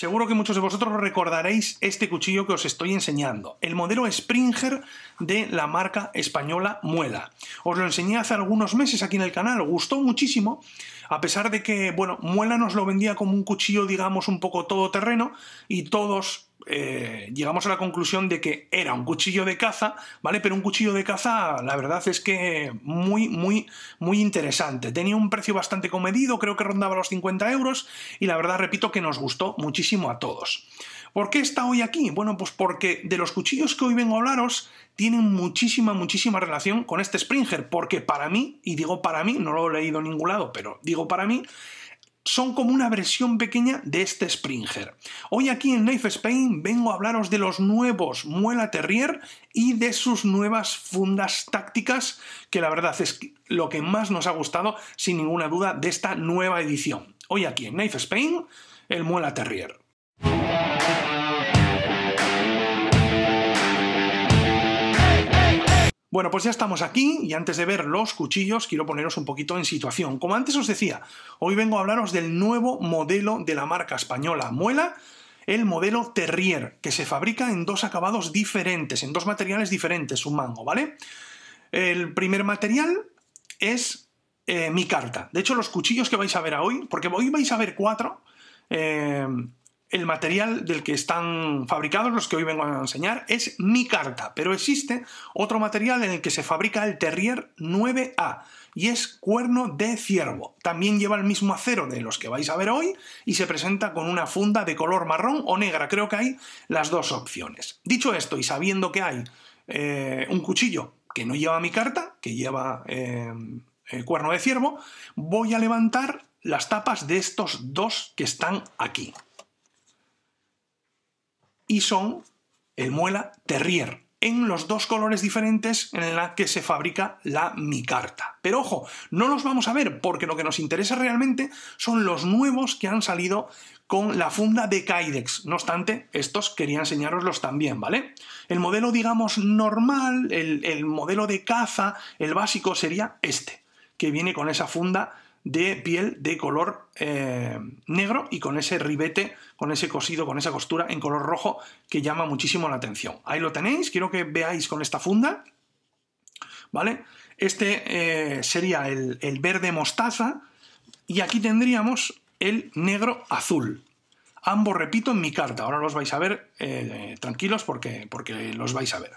Seguro que muchos de vosotros recordaréis este cuchillo que os estoy enseñando, el modelo Springer de la marca española Muela. Os lo enseñé hace algunos meses aquí en el canal, gustó muchísimo, a pesar de que, bueno, Muela nos lo vendía como un cuchillo, digamos, un poco todoterreno y todos eh, llegamos a la conclusión de que era un cuchillo de caza, ¿vale? Pero un cuchillo de caza, la verdad es que muy, muy, muy interesante. Tenía un precio bastante comedido, creo que rondaba los 50 euros, y la verdad, repito, que nos gustó muchísimo a todos. ¿Por qué está hoy aquí? Bueno, pues porque de los cuchillos que hoy vengo a hablaros tienen muchísima, muchísima relación con este Springer, porque para mí, y digo para mí, no lo he leído en ningún lado, pero digo para mí, son como una versión pequeña de este Springer. Hoy aquí en Knife Spain vengo a hablaros de los nuevos Muela Terrier y de sus nuevas fundas tácticas, que la verdad es lo que más nos ha gustado, sin ninguna duda, de esta nueva edición. Hoy aquí en Knife Spain, el Muela Terrier. Bueno, pues ya estamos aquí y antes de ver los cuchillos quiero poneros un poquito en situación. Como antes os decía, hoy vengo a hablaros del nuevo modelo de la marca española Muela, el modelo Terrier, que se fabrica en dos acabados diferentes, en dos materiales diferentes, un mango, ¿vale? El primer material es eh, mi carta. De hecho, los cuchillos que vais a ver hoy, porque hoy vais a ver cuatro, eh, el material del que están fabricados los que hoy vengo a enseñar es mi carta, pero existe otro material en el que se fabrica el Terrier 9A y es cuerno de ciervo. También lleva el mismo acero de los que vais a ver hoy y se presenta con una funda de color marrón o negra, creo que hay las dos opciones. Dicho esto y sabiendo que hay eh, un cuchillo que no lleva mi carta, que lleva eh, el cuerno de ciervo, voy a levantar las tapas de estos dos que están aquí y son el muela Terrier, en los dos colores diferentes en la que se fabrica la micarta. Pero ojo, no los vamos a ver porque lo que nos interesa realmente son los nuevos que han salido con la funda de Kydex. No obstante, estos quería enseñaroslos también, ¿vale? El modelo, digamos, normal, el, el modelo de caza, el básico sería este, que viene con esa funda de piel de color eh, negro y con ese ribete, con ese cosido, con esa costura en color rojo que llama muchísimo la atención. Ahí lo tenéis, quiero que veáis con esta funda, ¿vale? Este eh, sería el, verde mostaza y aquí tendríamos el negro azul, Ambos, repito, en mi carta. Ahora los vais a ver eh, tranquilos porque, porque, los vais a ver.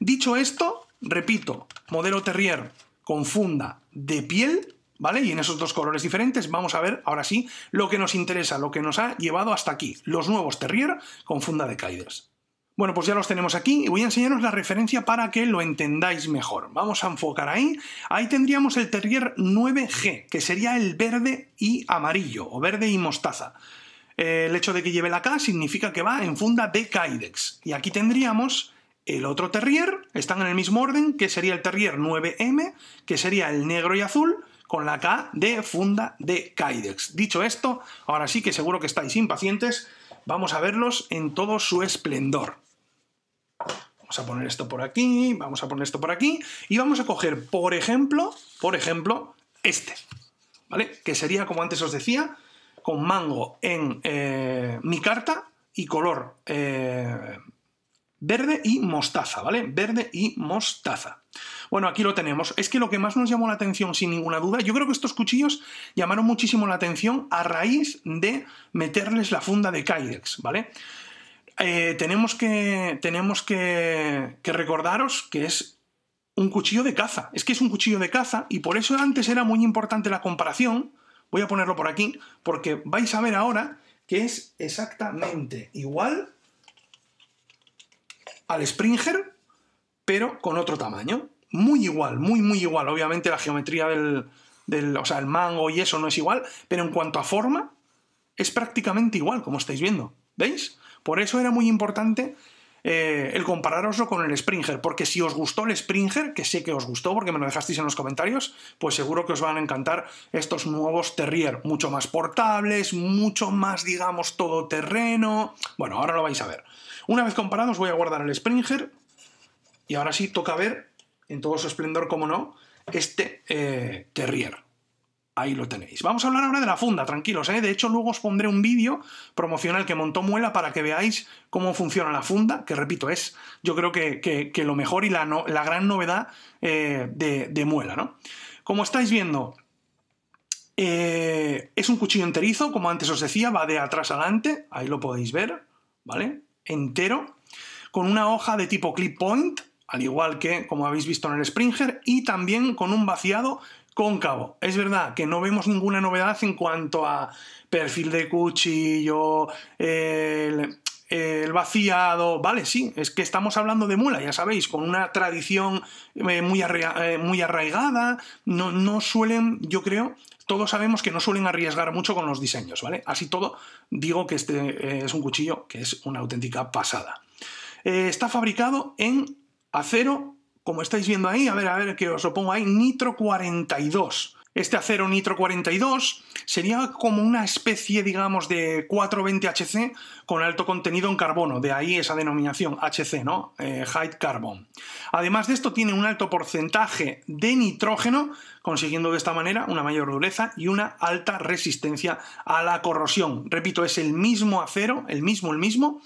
Dicho esto, repito, modelo Terrier con funda de piel ¿vale? Y en esos dos colores diferentes vamos a ver ahora sí lo que nos interesa, lo que nos ha llevado hasta aquí, los nuevos Terrier con funda de Kaidex. Bueno, pues ya los tenemos aquí y voy a enseñaros la referencia para que lo entendáis mejor. Vamos a enfocar ahí. Ahí tendríamos el Terrier 9G, que sería el verde y amarillo, o verde y mostaza. El hecho de que lleve la K significa que va en funda de Kaidex. Y aquí tendríamos el otro Terrier, están en el mismo orden, que sería el Terrier 9M, que sería el negro y azul, con la K de funda de Kydex. Dicho esto, ahora sí que seguro que estáis impacientes, vamos a verlos en todo su esplendor. Vamos a poner esto por aquí, vamos a poner esto por aquí y vamos a coger, por ejemplo, por ejemplo, este, ¿vale? Que sería, como antes os decía, con mango en eh, mi carta y color eh, Verde y mostaza, ¿vale? Verde y mostaza. Bueno, aquí lo tenemos. Es que lo que más nos llamó la atención, sin ninguna duda, yo creo que estos cuchillos llamaron muchísimo la atención a raíz de meterles la funda de Kydex, ¿vale? Eh, tenemos que, tenemos que recordaros que es un cuchillo de caza. Es que es un cuchillo de caza y por eso antes era muy importante la comparación. Voy a ponerlo por aquí porque vais a ver ahora que es exactamente igual al Springer, pero con otro tamaño. Muy igual, muy, muy igual. Obviamente la geometría del, del, o sea, el mango y eso no es igual, pero en cuanto a forma, es prácticamente igual, como estáis viendo. ¿Veis? Por eso era muy importante eh, el compararoslo con el Springer, porque si os gustó el Springer, que sé que os gustó porque me lo dejasteis en los comentarios, pues seguro que os van a encantar estos nuevos Terrier, mucho más portables, mucho más, digamos, todoterreno. Bueno, ahora lo vais a ver. Una vez comparados, voy a guardar el Springer. Y ahora sí, toca ver, en todo su esplendor, como no, este eh, Terrier. Ahí lo tenéis. Vamos a hablar ahora de la funda, tranquilos. ¿eh? De hecho, luego os pondré un vídeo promocional que montó Muela para que veáis cómo funciona la funda, que repito, es yo creo que, que, lo mejor y la, la gran novedad eh, de, Muela. ¿no? Como estáis viendo, eh, es un cuchillo enterizo, como antes os decía, va de atrás adelante, ahí lo podéis ver, ¿vale? entero, con una hoja de tipo clip point, al igual que como habéis visto en el Springer, y también con un vaciado cóncavo. Es verdad que no vemos ninguna novedad en cuanto a perfil de cuchillo, el, vaciado, vale, sí, es que estamos hablando de mula, ya sabéis, con una tradición eh, eh, muy, arraigada, no, no suelen, yo creo, todos sabemos que no suelen arriesgar mucho con los diseños, ¿vale? Así todo, digo que este eh, es un cuchillo que es una auténtica pasada. Eh, está fabricado en acero, como estáis viendo ahí, a ver, a ver que os lo pongo ahí, nitro 42. Este acero nitro 42 sería como una especie, digamos, de 420HC con alto contenido en carbono, de ahí esa denominación HC, ¿no? Eh, high Carbon. Además de esto, tiene un alto porcentaje de nitrógeno, consiguiendo de esta manera una mayor dureza y una alta resistencia a la corrosión. Repito, es el mismo acero, el mismo, el mismo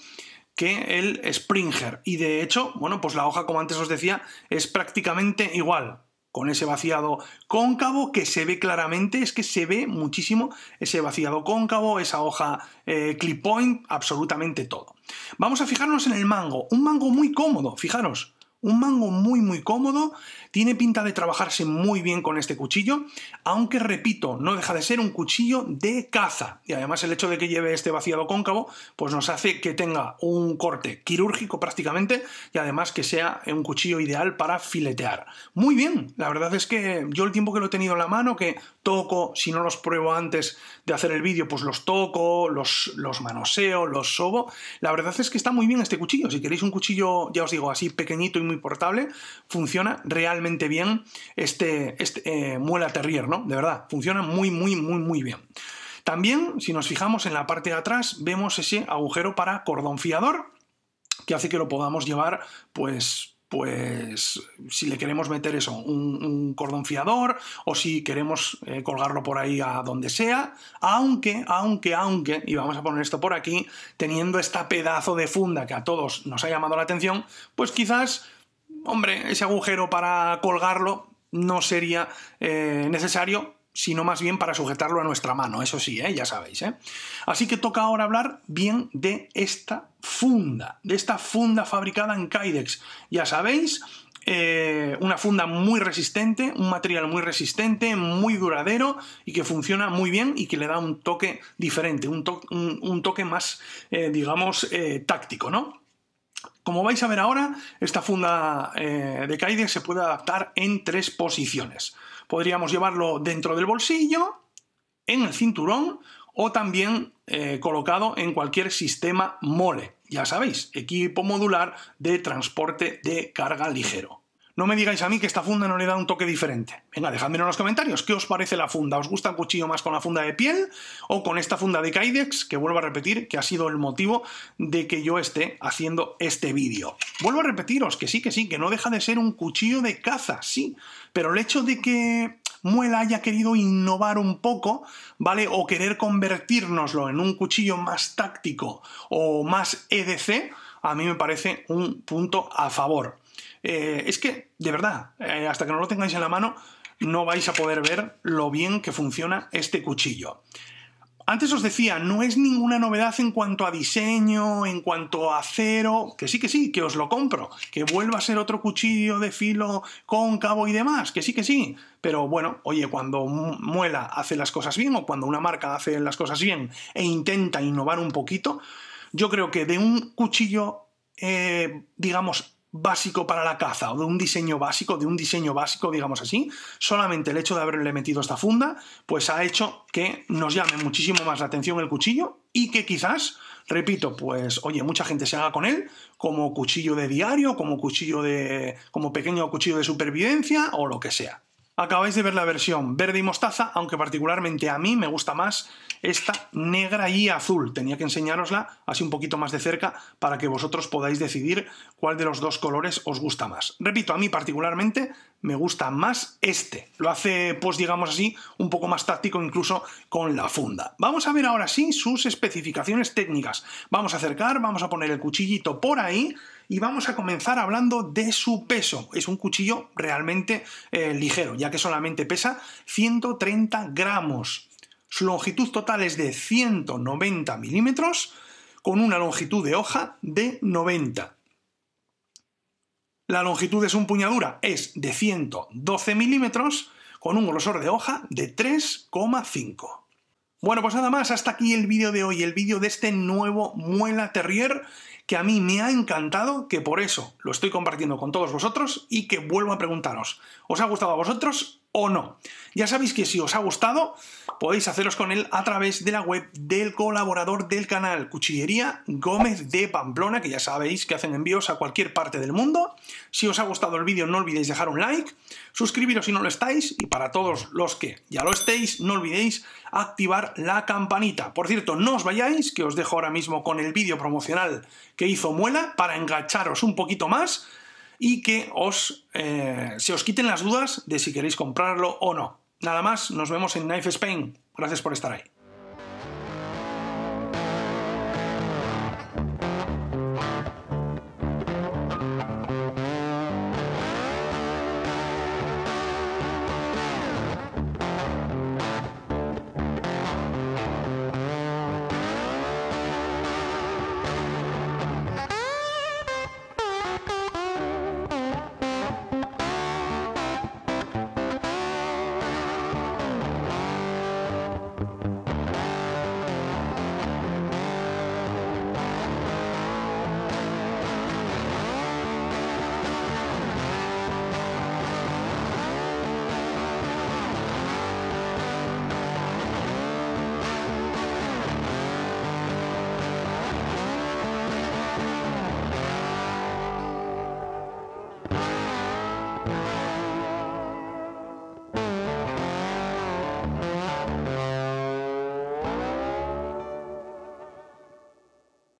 que el Springer. Y de hecho, bueno, pues la hoja, como antes os decía, es prácticamente igual con ese vaciado cóncavo que se ve claramente, es que se ve muchísimo ese vaciado cóncavo, esa hoja eh, clip point, absolutamente todo. Vamos a fijarnos en el mango, un mango muy cómodo, fijaros, un mango muy muy cómodo, tiene pinta de trabajarse muy bien con este cuchillo, aunque repito, no deja de ser un cuchillo de caza. Y además el hecho de que lleve este vaciado cóncavo, pues nos hace que tenga un corte quirúrgico prácticamente y además que sea un cuchillo ideal para filetear. Muy bien, la verdad es que yo el tiempo que lo he tenido en la mano, que toco, si no los pruebo antes de hacer el vídeo, pues los toco, los, los manoseo, los sobo. La verdad es que está muy bien este cuchillo. Si queréis un cuchillo, ya os digo, así pequeñito y muy portable, funciona realmente bien este, este eh, muela terrier, ¿no? De verdad, funciona muy, muy, muy, muy bien. También, si nos fijamos en la parte de atrás, vemos ese agujero para cordón fiador, que hace que lo podamos llevar, pues, pues si le queremos meter eso, un, un cordón fiador o si queremos eh, colgarlo por ahí a donde sea, aunque, aunque, aunque, y vamos a poner esto por aquí, teniendo esta pedazo de funda que a todos nos ha llamado la atención, pues quizás hombre, ese agujero para colgarlo no sería eh, necesario, sino más bien para sujetarlo a nuestra mano, eso sí, ¿eh? ya sabéis. ¿eh? Así que toca ahora hablar bien de esta funda, de esta funda fabricada en Kydex. Ya sabéis, una funda muy resistente, un material muy resistente, muy duradero y que funciona muy bien y que le da un toque diferente, un toque más, digamos, táctico, ¿no? Como vais a ver ahora, esta funda eh, de Kaide se puede adaptar en tres posiciones. Podríamos llevarlo dentro del bolsillo, en el cinturón o también eh, colocado en cualquier sistema mole. Ya sabéis, equipo modular de transporte de carga ligero. No me digáis a mí que esta funda no le da un toque diferente. Venga, dejadme en los comentarios. ¿Qué os parece la funda? ¿Os gusta el cuchillo más con la funda de piel o con esta funda de Kydex? Que vuelvo a repetir que ha sido el motivo de que yo esté haciendo este vídeo. Vuelvo a repetiros que sí, que sí, que no deja de ser un cuchillo de caza, sí. Pero el hecho de que Muela haya querido innovar un poco, ¿vale? O querer convertirnoslo en un cuchillo más táctico o más EDC, a mí me parece un punto a favor. Eh, es que, de verdad, eh, hasta que no lo tengáis en la mano, no vais a poder ver lo bien que funciona este cuchillo. Antes os decía, no es ninguna novedad en cuanto a diseño, en cuanto a acero, que sí, que sí, que os lo compro, que vuelva a ser otro cuchillo de filo cóncavo y demás, que sí, que sí. Pero bueno, oye, cuando Muela hace las cosas bien o cuando una marca hace las cosas bien e intenta innovar un poquito, yo creo que de un cuchillo, eh, digamos, básico para la caza o de un diseño básico, de un diseño básico, digamos así, solamente el hecho de haberle metido esta funda, pues ha hecho que nos llame muchísimo más la atención el cuchillo y que quizás, repito, pues oye, mucha gente se haga con él como cuchillo de diario, como cuchillo de como pequeño cuchillo de supervivencia o lo que sea. Acabáis de ver la versión verde y mostaza, aunque particularmente a mí me gusta más esta negra y azul. Tenía que enseñarosla así un poquito más de cerca para que vosotros podáis decidir cuál de los dos colores os gusta más. Repito, a mí particularmente me gusta más este. Lo hace, pues digamos así, un poco más táctico incluso con la funda. Vamos a ver ahora sí sus especificaciones técnicas. Vamos a acercar, vamos a poner el cuchillito por ahí y vamos a comenzar hablando de su peso. Es un cuchillo realmente eh, ligero, ya que solamente pesa 130 gramos. Su longitud total es de 190 milímetros con una longitud de hoja de 90. La longitud de su empuñadura es de 112 milímetros con un grosor de hoja de 3,5. Bueno, pues nada más, hasta aquí el vídeo de hoy, el vídeo de este nuevo Muela Terrier que a mí me ha encantado, que por eso lo estoy compartiendo con todos vosotros y que vuelvo a preguntaros, ¿os ha gustado a vosotros o no. Ya sabéis que si os ha gustado, podéis haceros con él a través de la web del colaborador del canal, Cuchillería Gómez de Pamplona, que ya sabéis que hacen envíos a cualquier parte del mundo. Si os ha gustado el vídeo, no olvidéis dejar un like, suscribiros si no lo estáis, y para todos los que ya lo estéis, no olvidéis activar la campanita. Por cierto, no os vayáis, que os dejo ahora mismo con el vídeo promocional que hizo Muela para engancharos un poquito más y que os, eh, se os quiten las dudas de si queréis comprarlo o no. Nada más, nos vemos en Knife Spain. Gracias por estar ahí.